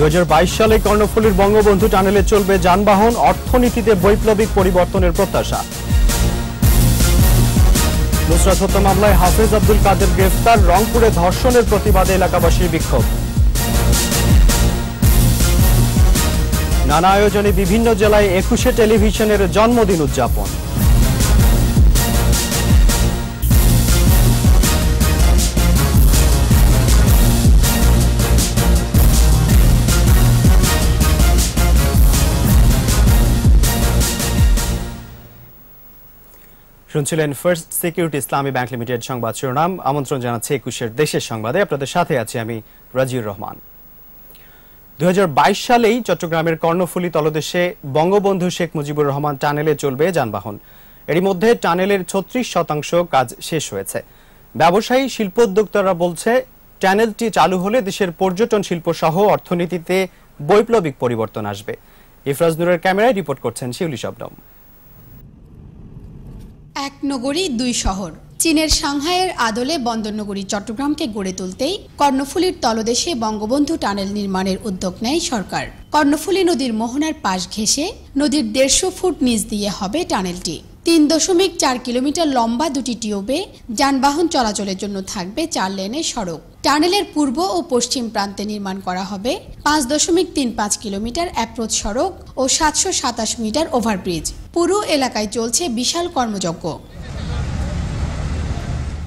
দু সালে কর্ণফুলীর বঙ্গবন্ধু টানেলে চলবে যানবাহন অর্থনীতিতে বৈপ্লবিক পরিবর্তনের প্রত্যাশা নুসরাত হত্যা মামলায় হাফেজ আব্দুল কাদের গ্রেফতার রংপুরে ধর্ষণের প্রতিবাদে এলাকাবাসীর বিক্ষোভ নানা আয়োজনে বিভিন্ন জেলায় একুশে টেলিভিশনের জন্মদিন উদযাপন শুনছিলেন First Security Islami Bank Limited সংবাদ শিরোনাম আমন্ত্রণ জানাচ্ছি একুশের দেশের সংবাদে আপনাদের সাথে আছি আমি রাজিউর রহমান দু সালেই চট্টগ্রামের কর্ণফুলী তলদেশে বঙ্গবন্ধু শেখ মুজিবুর রহমান টানেলে চলবে যানবাহন এরই মধ্যে টানেলের ছত্রিশ শতাংশ কাজ শেষ হয়েছে ব্যবসায়ী শিল্পোদ্যোক্তারা বলছে টানেলটি চালু হলে দেশের পর্যটন শিল্প সহ অর্থনীতিতে বৈপ্লবিক পরিবর্তন আসবে ইফরাজ নুরের ক্যামেরায় রিপোর্ট করছেন শিউলি শবনম এক নগরী দুই শহর চীনের সাংহাইয়ের আদলে বন্দরনগরী চট্টগ্রামকে গড়ে তুলতেই কর্ণফুলীর তলদেশে বঙ্গবন্ধু টানেল নির্মাণের উদ্যোগ নেয় সরকার কর্ণফুলী নদীর মোহনার পাশ ঘেঁষে নদীর দেড়শো ফুট নিচ দিয়ে হবে টানেলটি তিন দশমিক চার কিলোমিটার লম্বা দুটি টিউবে যানবাহন চলাচলের জন্য থাকবে চার লেনের সড়ক টানেলের পূর্ব ও পশ্চিম প্রান্তে নির্মাণ করা হবে পাঁচ দশমিক তিন পাঁচ কিলোমিটার অ্যাপ্রোচ সড়ক ও সাতশো সাতাশ মিটার ওভারব্রিজ পুরো এলাকায় চলছে বিশাল কর্মযজ্ঞ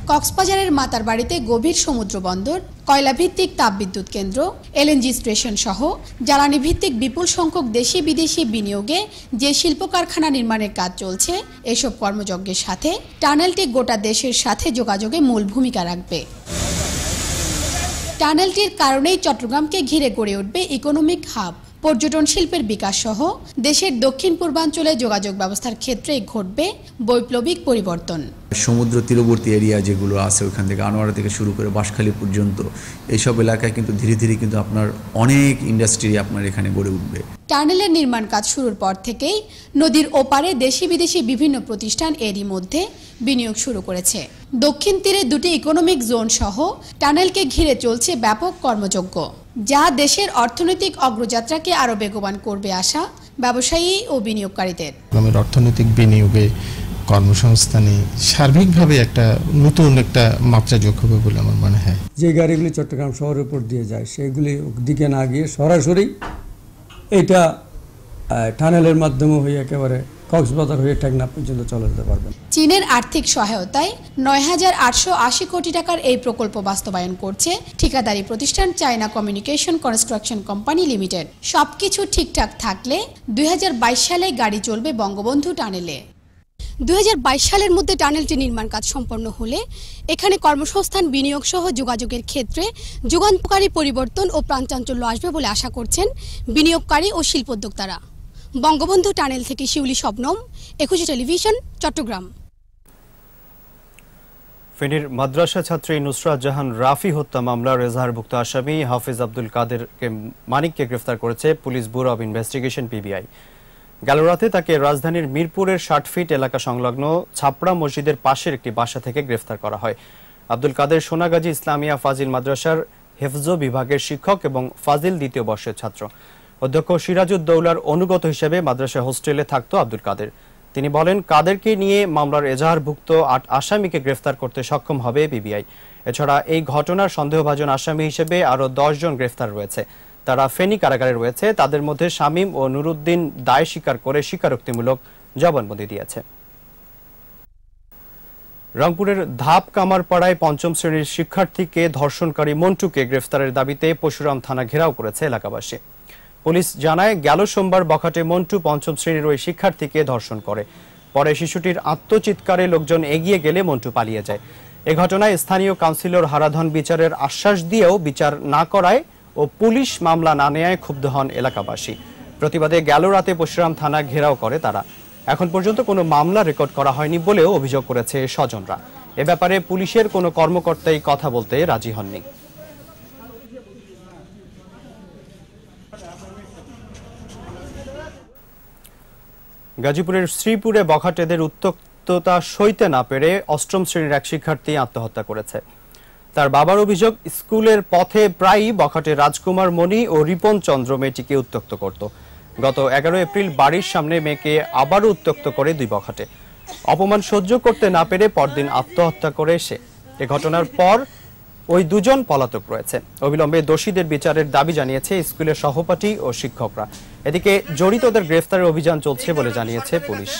কক্সবাজারের মাতার বাড়িতে গভীর সমুদ্র বন্দর কয়লাভিত্তিক তাপবিদ্যুৎ কেন্দ্র এলএনজি স্টেশন সহ জ্বালানি ভিত্তিক বিপুল সংখ্যক দেশি বিদেশি বিনিয়োগে যে শিল্প কারখানা নির্মাণের কাজ চলছে এসব কর্মযজ্ঞের সাথে টানেলটি গোটা দেশের সাথে যোগাযোগে মূল ভূমিকা রাখবে টানেলটির কারণেই চট্টগ্রামকে ঘিরে গড়ে উঠবে ইকোনমিক হাব পর্যটন শিল্পের বিকাশ সহ দেশের দক্ষিণ পূর্বাঞ্চলে যোগাযোগ ব্যবস্থার ক্ষেত্রে ঘটবে বৈপ্লবিক পরিবর্তন সমুদ্র তীরবর্তী এরিয়া যেগুলো আছে ওইখান থেকে আনোয়ারা থেকে শুরু করে বাঁশখালী পর্যন্ত এইসব এলাকায় কিন্তু ধীরে ধীরে কিন্তু আপনার অনেক ইন্ডাস্ট্রি আপনার এখানে গড়ে উঠবে টানেলের নির্মাণ কাজ শুরুর পর থেকেই নদীর ওপারে দেশি বিদেশি বিভিন্ন প্রতিষ্ঠান এরই মধ্যে বিনিয়োগ শুরু করেছে দক্ষিণ তীরে দুটি ইকোনমিক জোন সহ টানেলকে ঘিরে চলছে ব্যাপক কর্মযজ্ঞ যা দেশের অর্থনৈতিক অগ্রযাত্রাকে আরও বেগবান করবে আশা ব্যবসায়ী ও বিনিয়োগকারীদের গ্রামের অর্থনৈতিক বিনিয়োগে কর্মসংস্থানে সার্বিকভাবে একটা নতুন একটা মাত্রা যোগ হবে বলে আমার মনে হয় যে গাড়িগুলি চট্টগ্রাম শহরের উপর দিয়ে যায় সেগুলি দিকে না গিয়ে সরাসরি এটা টানেলের মাধ্যমে হয়ে একেবারে কক্সবাজার হয়ে পর্যন্ত চলে যেতে পারবেন চীনের আর্থিক সহায়তায় নয় হাজার আটশো আশি কোটি টাকার এই প্রকল্প বাস্তবায়ন করছে ঠিকাদারি প্রতিষ্ঠান China Communication Construction Company Limited সবকিছু ঠিকঠাক থাকলে দুই সালে গাড়ি চলবে বঙ্গবন্ধু টানেলে দুই সালের মধ্যে টানেলটি নির্মাণ কাজ সম্পন্ন হলে এখানে কর্মসংস্থান বিনিয়োগ সহ যোগাযোগের ক্ষেত্রে যুগান্তকারী পরিবর্তন ও প্রাণচাঞ্চল্য আসবে বলে আশা করছেন বিনিয়োগকারী ও শিল্পোদ্যোক্তারা বঙ্গবন্ধু টানেল থেকে শিউলি শবনম একুশে টেলিভিশন চট্টগ্রাম ফেনীর মাদ্রাসা ছাত্রী নুসরাত জাহান রাফি হত্যা মামলার এজাহারভুক্ত আসামি হাফিজ আব্দুল কাদেরকে মানিককে গ্রেফতার করেছে police bureau of investigation PBI গেল রাতে তাকে রাজধানীর মিরপুরের ষাট ফিট এলাকা সংলগ্ন ছাপড়া মসজিদের পাশের একটি বাসা থেকে গ্রেফতার করা হয় আব্দুল কাদের সোনাগাজী ইসলামিয়া ফাজিল মাদ্রাসার হেফজ বিভাগের শিক্ষক এবং ফাজিল দ্বিতীয় বর্ষের ছাত্র অধ্যক্ষ সিরাজউদ্দৌলার অনুগত হিসেবে মাদ্রাসা হোস্টেলে থাকত আব্দুল কাদের তিনি বলেন কাদেরকে নিয়ে মামলার এজাহারভুক্ত আট আসামিকে গ্রেফতার করতে সক্ষম হবে বিবিআই এছাড়া এই ঘটনার সন্দেহভাজন আসামি হিসেবে আরও জন গ্রেফতার রয়েছে তারা ফেনী কারাগারে রয়েছে তাদের মধ্যে শামীম ও নুরুদ্দিন দায় স্বীকার করে স্বীকারোক্তিমূলক জবানবন্দি দিয়েছে রংপুরের ধাপ কামারপাড়ায় পঞ্চম শ্রেণীর শিক্ষার্থীকে ধর্ষণকারী মন্টুকে গ্রেফতারের দাবিতে পশুরাম থানা ঘেরাও করেছে এলাকাবাসী পুলিশ জানায় গেল সোমবার বখাটে মন্টু পঞ্চম শ্রেণীর ওই শিক্ষার্থীকে ধর্ষণ করে পরে শিশুটির আত্মচিৎকারে লোকজন এগিয়ে গেলে মন্টু পালিয়ে যায় এ ঘটনায় স্থানীয় কাউন্সিলর হারাধন বিচারের আশ্বাস দিয়েও বিচার না করায় ও পুলিশ মামলা না নেয়ায় ক্ষুব্ধ হন এলাকাবাসী প্রতিবাদে গেল রাতে পরশুরাম থানা ঘেরাও করে তারা এখন পর্যন্ত কোনো মামলা রেকর্ড করা হয়নি বলেও অভিযোগ করেছে স্বজনরা এ ব্যাপারে পুলিশের কোনো কর্মকর্তাই কথা বলতে রাজি হননি গাজীপুরের শ্রীপুরে বখাটেদের উত্তক্ততা সইতে না পেরে অষ্টম শ্রেণীর এক শিক্ষার্থী আত্মহত্যা করেছে তার বাবার অভিযোগ স্কুলের পথে প্রায়ই বখাটে রাজকুমার মণি ও রিপন চন্দ্র মেয়েটিকে উত্তক্ত করত গত এগারো এপ্রিল বাড়ির সামনে মেয়েকে আবারও উত্তক্ত করে দুই বখাটে অপমান সহ্য করতে না পেরে পরদিন আত্মহত্যা করে সে এ ঘটনার পর ওই দুজন পলাতক রয়েছে অবিলম্বে দোষীদের বিচারের দাবি জানিয়েছে স্কুলের সহপাঠী ও শিক্ষকরা এদিকে জড়িতদের গ্রেফতারের অভিযান চলছে বলে জানিয়েছে পুলিশ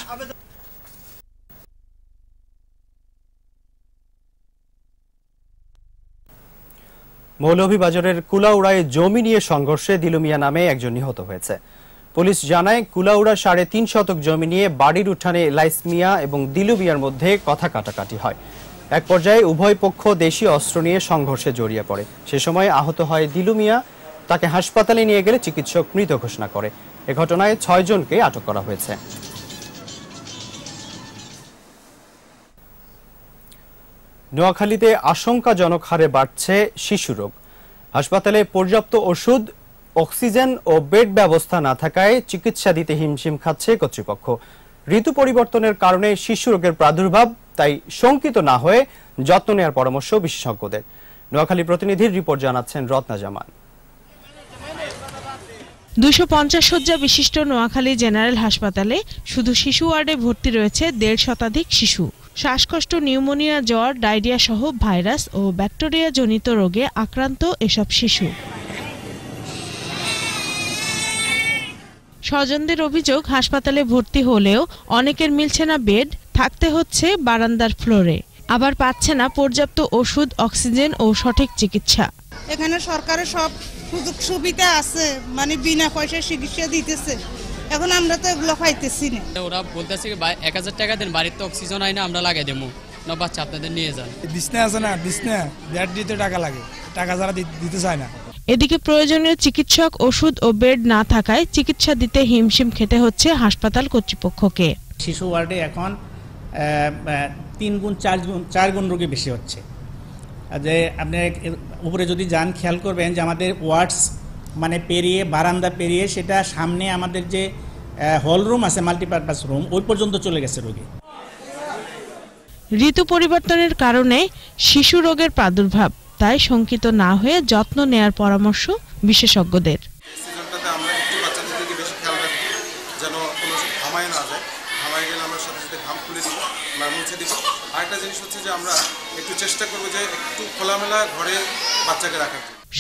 মৌলভীবাজারের কুলাউড়ায় জমি নিয়ে সংঘর্ষে দিলুমিয়া নামে একজন নিহত হয়েছে পুলিশ জানায় কুলাউড়া সাড়ে তিন শতক জমি নিয়ে বাড়ির উঠানে লাইসমিয়া এবং দিলুমিয়ার মধ্যে কথা কাটাকাটি হয় এক পর্যায়ে উভয় পক্ষ দেশি অস্ত্র নিয়ে সংঘর্ষে জড়িয়ে পড়ে সে সময় আহত হয় দিলু মিয়া তাকে হাসপাতালে নিয়ে গেলে চিকিৎসক মৃত ঘোষণা করে এ ঘটনায় ছয় জনকে আটক করা হয়েছে নোয়াখালীতে আশঙ্কাজনক হারে বাড়ছে শিশু রোগ হাসপাতালে পর্যাপ্ত ওষুধ অক্সিজেন ও বেড ব্যবস্থা না থাকায় চিকিৎসা দিতে হিমশিম খাচ্ছে কর্তৃপক্ষ ঋতু পরিবর্তনের কারণে শিশু রোগের প্রাদুর্ভাব তাই শঙ্কিত না হয়ে যত্ন নেওয়ার পরামর্শ বিশেষজ্ঞদের নোয়াখালী প্রতিনিধির রিপোর্ট জানাচ্ছেন রত্না জামান দুশো পঞ্চাশ শয্যা বিশিষ্ট নোয়াখালী জেনারেল হাসপাতালে শুধু শিশু ওয়ার্ডে ভর্তি রয়েছে দেড় শতাধিক শিশু শ্বাসকষ্ট নিউমোনিয়া জ্বর ডায়রিয়া সহ ভাইরাস ও ব্যাকটেরিয়া জনিত রোগে আক্রান্ত এসব শিশু স্বজনদের অভিযোগ হাসপাতালে ভর্তি হলেও অনেকের মিলছে না বেড থাকতে হচ্ছে বারান্দার ফ্লোরে আবার পাচ্ছে না পর্যাপ্ত ওষুধ অক্সিজেন ও সঠিক চিকিৎসা এখানে সরকারের সব সুযোগ সুবিধা আছে মানে বিনা পয়সায় চিকিৎসা দিতেছে এখন আমরা তো এগুলো পাইতেছি না ওরা বলতেছে এক হাজার টাকা দেন বাড়িতে অক্সিজেন হয় না আমরা লাগাই দেবো না বাচ্চা আপনাদের নিয়ে যান বিছনা আছে না বিছনা বেড দিতে টাকা লাগে টাকা যারা দিতে চায় না এদিকে প্রয়োজনীয় চিকিৎসক ওষুধ ও বেড না থাকায় চিকিৎসা দিতে হিমশিম খেতে হচ্ছে হাসপাতাল কর্তৃপক্ষকে শিশু ওয়ার্ডে এখন তিন গুণ চার গুণ চার গুণ রোগী বেশি হচ্ছে যে আপনি উপরে যদি যান খেয়াল করবেন যে আমাদের ওয়ার্ডস মানে পেরিয়ে বারান্দা পেরিয়ে সেটা সামনে আমাদের যে হল রুম আছে মাল্টিপারপাস রুম ওই পর্যন্ত চলে গেছে রোগী ঋতু পরিবর্তনের কারণে শিশু রোগের প্রাদুর্ভাব অবস্থায় শঙ্কিত না হয়ে যত্ন নেয়ার পরামর্শ বিশেষজ্ঞদের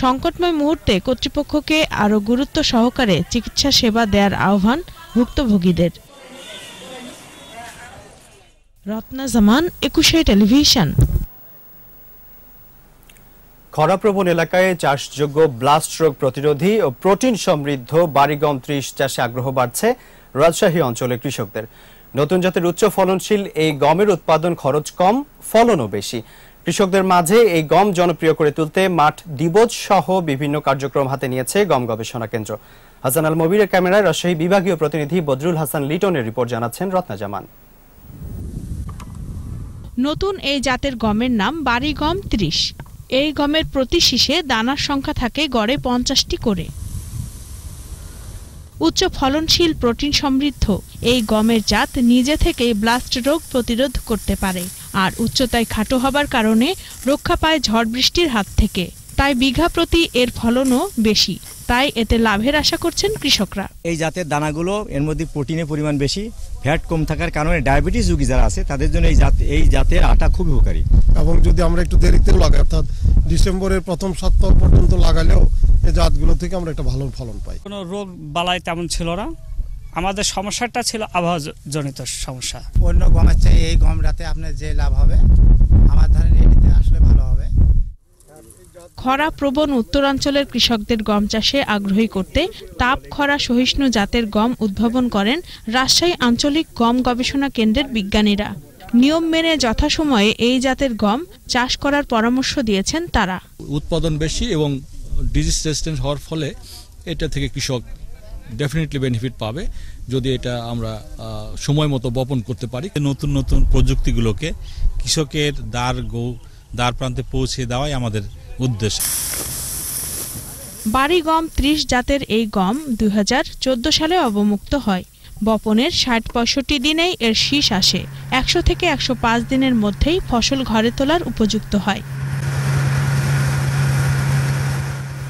সংকটময় মুহূর্তে কর্তৃপক্ষকে আরো গুরুত্ব সহকারে চিকিৎসা সেবা দেওয়ার আহ্বান ভুক্তভোগীদের রত্না জামান একুশে টেলিভিশন খরাপ্রবণ এলাকায় চাষযোগ্য ব্লাস্ট রোগ প্রতিরোধী ও প্রোটিন সমৃদ্ধ বাড়িগম ত্রিশ চাষে আগ্রহ বাড়ছে রাজশাহী অঞ্চলের কৃষকদের নতুন জাতের উচ্চ ফলনশীল এই গমের উৎপাদন খরচ কম ফলনও বেশি কৃষকদের মাঝে এই গম জনপ্রিয় করে তুলতে মাঠ দিবস সহ বিভিন্ন কার্যক্রম হাতে নিয়েছে গম গবেষণা কেন্দ্র হাসান আল মবিরের ক্যামেরায় রাজশাহী বিভাগীয় প্রতিনিধি বদরুল হাসান লিটনের রিপোর্ট জানাচ্ছেন রত্না জামান নতুন এই জাতের গমের নাম গম ত্রিশ এই গমের প্রতি শীষে দানার সংখ্যা থাকে গড়ে পঞ্চাশটি করে উচ্চ ফলনশীল প্রোটিন সমৃদ্ধ এই গমের জাত নিজে থেকে ব্লাস্ট রোগ প্রতিরোধ করতে পারে আর উচ্চতায় খাটো হবার কারণে রক্ষা পায় ঝড় বৃষ্টির হাত থেকে তাই বিঘা প্রতি এর ফলনও বেশি তাই এতে লাভের আশা করছেন কৃষকরা এই জাতের দানাগুলো এর মধ্যে প্রোটিনের পরিমাণ বেশি ফ্যাট কম থাকার কারণে ডায়াবেটিস রোগী যারা আছে তাদের জন্য এই জাত এই জাতের আটা খুব উপকারী এবং যদি আমরা একটু দেরিতেও লাগাই অর্থাৎ ডিসেম্বরের প্রথম সপ্তাহ পর্যন্ত লাগালেও এই জাতগুলো থেকে আমরা একটা ভালো ফলন পাই কোনো রোগ বালাই তেমন ছিল না আমাদের সমস্যাটা ছিল আবহাওয়াজনিত সমস্যা অন্য গমের চাই এই গম রাতে আপনার যে লাভ হবে আমার ধরেন এটিতে আসলে ভালো হবে খরা প্রবণ উত্তরাঞ্চলের কৃষকদের গম চাষে আগ্রহী করতে তাপ খরা সহিষ্ণু জাতের গম উদ্ভাবন করেন রাজশাহী আঞ্চলিক গম গবেষণা কেন্দ্রের বিজ্ঞানীরা নিয়ম মেনে যথাসময়ে এই জাতের গম চাষ করার পরামর্শ দিয়েছেন তারা উৎপাদন বেশি এবং ডিজিজ হওয়ার ফলে এটা থেকে কৃষক ডেফিনেটলি বেনিফিট পাবে যদি এটা আমরা সময় মতো বপন করতে পারি নতুন নতুন প্রযুক্তিগুলোকে কৃষকের দ্বার গো দ্বার প্রান্তে পৌঁছে দেওয়াই আমাদের উদ্দেশ্য বাড়ি গম ত্রিশ জাতের এই গম দুই সালে অবমুক্ত হয় বপনের ষাট পঁয়ষট্টি দিনেই এর শীষ আসে একশো থেকে একশো দিনের মধ্যেই ফসল ঘরে তোলার উপযুক্ত হয়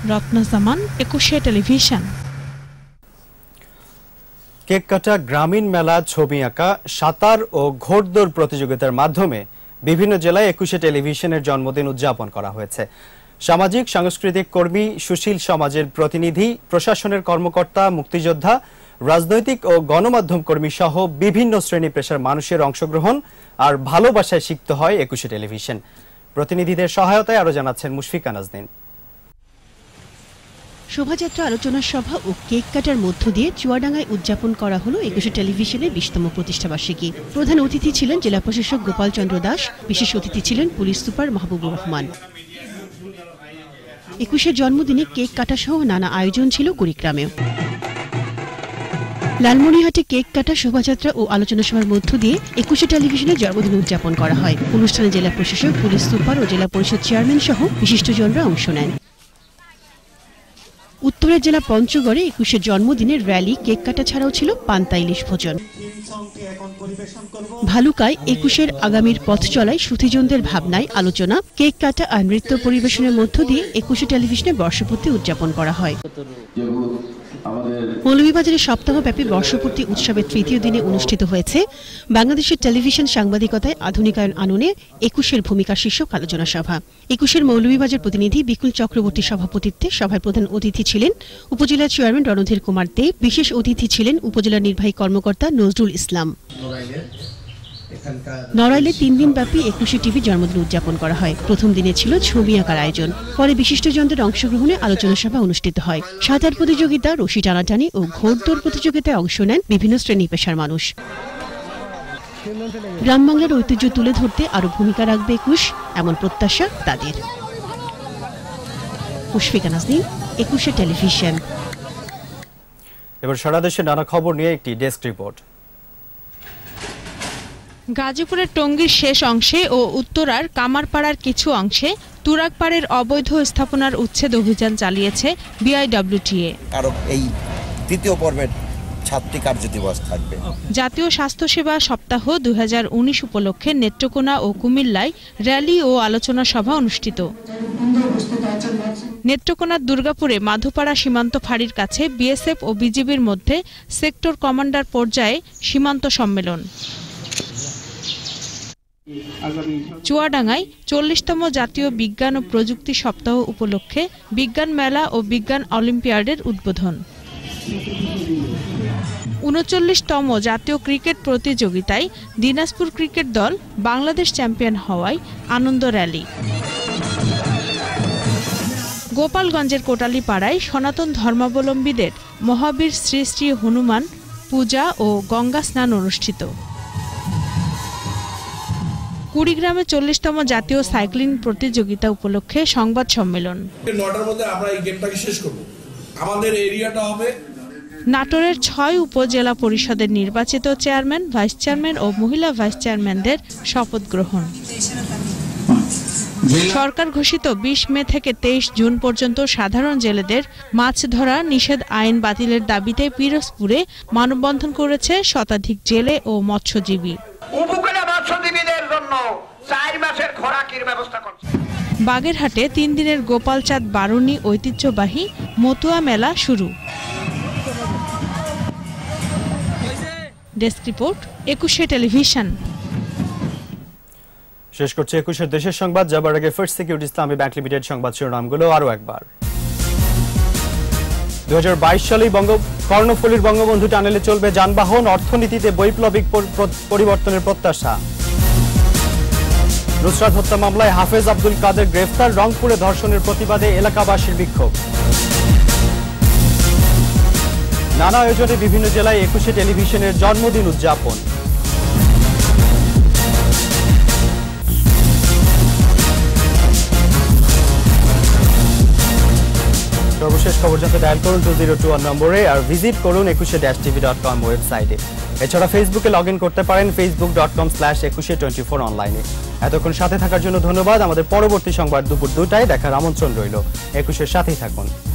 রত্নাজামান একুশে টেলিভিশন কেক কাটা গ্রামীণ মেলা ছবি আঁকা সাঁতার ও ঘোড়দৌড় প্রতিযোগিতার মাধ্যমে বিভিন্ন জেলায় একুশে টেলিভিশনের জন্মদিন উদযাপন করা হয়েছে সামাজিক সাংস্কৃতিক কর্মী সুশীল সমাজের প্রতিনিধি প্রশাসনের কর্মকর্তা মুক্তিযোদ্ধা রাজনৈতিক ও গণমাধ্যম কর্মী সহ বিভিন্ন শ্রেণী পেশার মানুষের অংশগ্রহণ আর ভালোবাসায় শিখতে হয় একুশে টেলিভিশন প্রতিনিধিদের সহায়তায় আরো জানাচ্ছেন মুশফিকা নাজদিন শোভাযাত্রা আলোচনা সভা ও কেক কাটার মধ্য দিয়ে চুয়াডাঙ্গায় উদযাপন করা হলো একুশে টেলিভিশনের বিশতম প্রতিষ্ঠাবার্ষিকী প্রধান অতিথি ছিলেন জেলা প্রশাসক গোপাল চন্দ্র দাস বিশেষ অতিথি ছিলেন পুলিশ সুপার মাহবুবুর রহমান একুশের জন্মদিনে কেক কাটা সহ নানা আয়োজন ছিল কুড়িগ্রামেও লালমনিহাটে কেক কাটা শোভাযাত্রা ও আলোচনা সভার মধ্য দিয়ে একুশে টেলিভিশনের জন্মদিন উদযাপন করা হয় অনুষ্ঠানে জেলা প্রশাসক পুলিশ সুপার ও জেলা পরিষদ চেয়ারম্যান সহ বিশিষ্টজনরা অংশ নেন উত্তরের জেলা পঞ্চগড়ে একুশে জন্মদিনের র্যালি কেক কাটা ছাড়াও ছিল পান্তা ইলিশ ভোজন ভালুকায় একুশের আগামীর পথ চলায় সুথিজনদের ভাবনায় আলোচনা কেক কাটা আর নৃত্য পরিবেশনের মধ্য দিয়ে একুশে টেলিভিশনে বর্ষপূর্তি উদযাপন করা হয় মৌলভীবাজারে সপ্তাহব্যাপী বর্ষপূর্তি উৎসবের তৃতীয় দিনে অনুষ্ঠিত হয়েছে বাংলাদেশের টেলিভিশন সাংবাদিকতায় আধুনিকায়ন আননে একুশের ভূমিকা শীর্ষক আলোচনা সভা একুশের মৌলভীবাজার প্রতিনিধি বিকুল চক্রবর্তী সভাপতিত্বে সভায় প্রধান অতিথি ছিলেন উপজেলা চেয়ারম্যান রণধীর কুমার দে বিশেষ অতিথি ছিলেন উপজেলা নির্বাহী কর্মকর্তা নজরুল ইসলাম নড়াইলে তিন দিন ব্যাপী একুশে টিভি জন্মদিন উদযাপন করা হয় প্রথম দিনে ছিল ছবি আঁকার আয়োজন পরে বিশিষ্টজনদের অংশগ্রহণে আলোচনা সভা অনুষ্ঠিত হয় সাঁতার প্রতিযোগিতা রশি টানাটানি ও ঘোড়দৌড় প্রতিযোগিতায় অংশ নেন বিভিন্ন শ্রেণী পেশার মানুষ গ্রাম বাংলার ঐতিহ্য তুলে ধরতে আরো ভূমিকা রাখবে একুশ এমন প্রত্যাশা তাদের একুশে টেলিভিশন এবার সারা দেশে নানা খবর নিয়ে একটি ডেস্ক রিপোর্ট গাজীপুরের টঙ্গীর শেষ অংশে ও উত্তরার কামারপাড়ার কিছু অংশে তুরাকপাড়ের অবৈধ স্থাপনার উচ্ছেদ অভিযান চালিয়েছে বিআইডব্লিউটিএ কারণ এই তৃতীয় পর্বের ছাত্রী কার্য দিবস থাকবে জাতীয় স্বাস্থ্যসেবা সপ্তাহ দুই উপলক্ষে নেত্রকোনা ও কুমিল্লায় র্যালি ও আলোচনা সভা অনুষ্ঠিত নেত্রকোনার দুর্গাপুরে মাধুপাড়া সীমান্ত ফাঁড়ির কাছে বিএসএফ ও বিজিবির মধ্যে সেক্টর কমান্ডার পর্যায়ে সীমান্ত সম্মেলন চুয়াডাঙ্গায় চল্লিশতম জাতীয় বিজ্ঞান ও প্রযুক্তি সপ্তাহ উপলক্ষে বিজ্ঞান মেলা ও বিজ্ঞান অলিম্পিয়াডের উদ্বোধন উনচল্লিশতম জাতীয় ক্রিকেট প্রতিযোগিতায় দিনাজপুর ক্রিকেট দল বাংলাদেশ চ্যাম্পিয়ন হওয়ায় আনন্দ র্যালি গোপালগঞ্জের কোটালীপাড়ায় সনাতন ধর্মাবলম্বীদের মহাবীর শ্রী শ্রী হনুমান পূজা ও গঙ্গা স্নান অনুষ্ঠিত কুড়িগ্রামে চল্লিশতম জাতীয় সাইক্লিং প্রতিযোগিতা উপলক্ষে সংবাদ সম্মেলন নটার মধ্যে আমরা এই গেমটাকে শেষ করব আমাদের এরিয়াটা হবে নাটোরের ছয় উপজেলা পরিষদের নির্বাচিত চেয়ারম্যান ভাইস চেয়ারম্যান ও মহিলা ভাইস চেয়ারম্যানদের শপথ গ্রহণ সরকার ঘোষিত বিশ মে থেকে তেইশ জুন পর্যন্ত সাধারণ জেলেদের মাছ ধরা নিষেধ আইন বাতিলের দাবিতে পিরোজপুরে মানববন্ধন করেছে শতাধিক জেলে ও মৎস্যজীবী জন্য চার বাগেরহাটে তিন দিনের গোপালচাঁদ বারুণী ঐতিহ্যবাহী মতুয়া মেলা শুরু ডেস্ক রিপোর্ট একুশে টেলিভিশন শেষ করছে একুশের দেশের সংবাদ যাবার আগে First Security Islami Bank Limited সংবাদ শিরোনামগুলো আরও একবার দু হাজার বাইশ সালেই বঙ্গ কর্ণফুলীর বঙ্গবন্ধু টানেলে চলবে যানবাহন অর্থনীতিতে বৈপ্লবিক পরিবর্তনের প্রত্যাশা নুসরাত হত্যা মামলায় হাফেজ আব্দুল কাদের গ্রেফতার রংপুরে ধর্ষণের প্রতিবাদে এলাকাবাসীর বিক্ষোভ নানা আয়োজনে বিভিন্ন জেলায় একুশে টেলিভিশনের জন্মদিন উদযাপন সর্বশেষ খবর জানতে ডায়াল করুন টু জিরো টু ওয়ান নম্বরে আর ভিজিট করুন একুশে ড্যাশ টিভি ডট কম ওয়েবসাইটে এছাড়া ফেসবুকে লগ করতে পারেন ফেসবুক ডট কম স্ল্যাশ একুশে টোয়েন্টি ফোর অনলাইনে এতক্ষণ সাথে থাকার জন্য ধন্যবাদ আমাদের পরবর্তী সংবাদ দুপুর দুটায় দেখার আমন্ত্রণ রইল একুশের সাথেই থাকুন